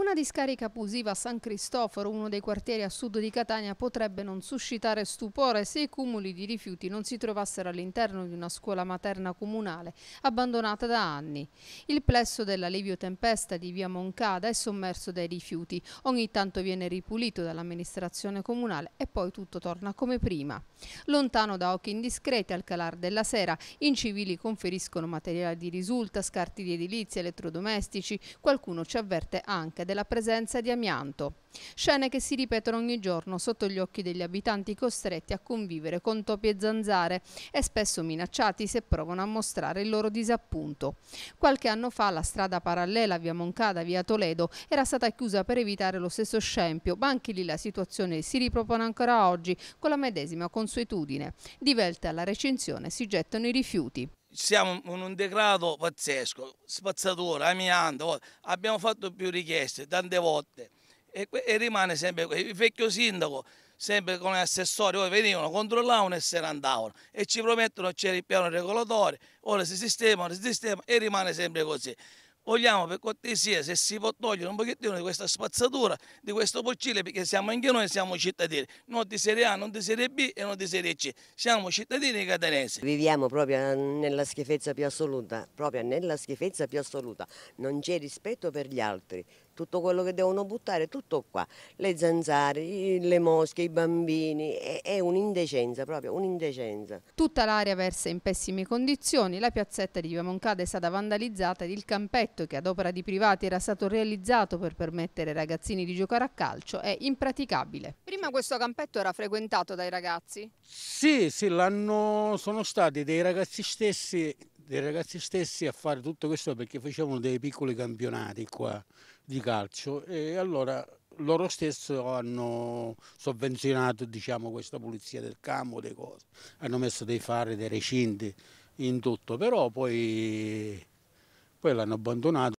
Una discarica abusiva a San Cristoforo, uno dei quartieri a sud di Catania, potrebbe non suscitare stupore se i cumuli di rifiuti non si trovassero all'interno di una scuola materna comunale, abbandonata da anni. Il plesso dell'Alivio Tempesta di via Moncada è sommerso dai rifiuti, ogni tanto viene ripulito dall'amministrazione comunale e poi tutto torna come prima. Lontano da occhi indiscreti al calar della sera, incivili conferiscono materiali di risulta, scarti di edilizia, elettrodomestici, qualcuno ci avverte anche della presenza di amianto. Scene che si ripetono ogni giorno sotto gli occhi degli abitanti costretti a convivere con topi e zanzare e spesso minacciati se provano a mostrare il loro disappunto. Qualche anno fa la strada parallela via Moncada, via Toledo era stata chiusa per evitare lo stesso scempio, ma anche lì la situazione si ripropone ancora oggi con la medesima consuetudine. Divelte alla recinzione si gettano i rifiuti siamo in un degrado pazzesco, spazzatura, amianto, oh, abbiamo fatto più richieste tante volte e, e rimane sempre il vecchio sindaco sempre con gli assessori, poi oh, venivano, controllavano e se ne andavano e ci promettono c'era il piano regolatore, ora si sistema, si sistema e rimane sempre così vogliamo per cortesia se si può togliere un pochettino di questa spazzatura, di questo porcile, perché siamo anche noi siamo cittadini, non di Serie A, non di Serie B e non di Serie C, siamo cittadini catanesi. Viviamo proprio eh, nella schifezza più assoluta, proprio nella schifezza più assoluta, non c'è rispetto per gli altri, tutto quello che devono buttare, tutto qua, le zanzare, le mosche, i bambini, è, un'indecenza proprio, un'indecenza. Tutta l'area versa in pessime condizioni, la piazzetta di Via Moncada è stata vandalizzata ed il campetto progetto che ad opera di privati era stato realizzato per permettere ai ragazzini di giocare a calcio è impraticabile. Prima questo campetto era frequentato dai ragazzi? Sì, sì, sono stati dei ragazzi stessi dei ragazzi stessi a fare tutto questo perché facevano dei piccoli campionati qua di calcio e allora loro stessi hanno sovvenzionato diciamo, questa pulizia del campo, hanno messo dei fari, dei recinti in tutto, però poi poi l'hanno abbandonato